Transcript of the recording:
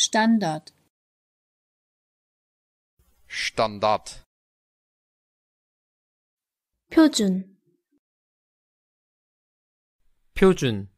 Standard Standard 표준 표준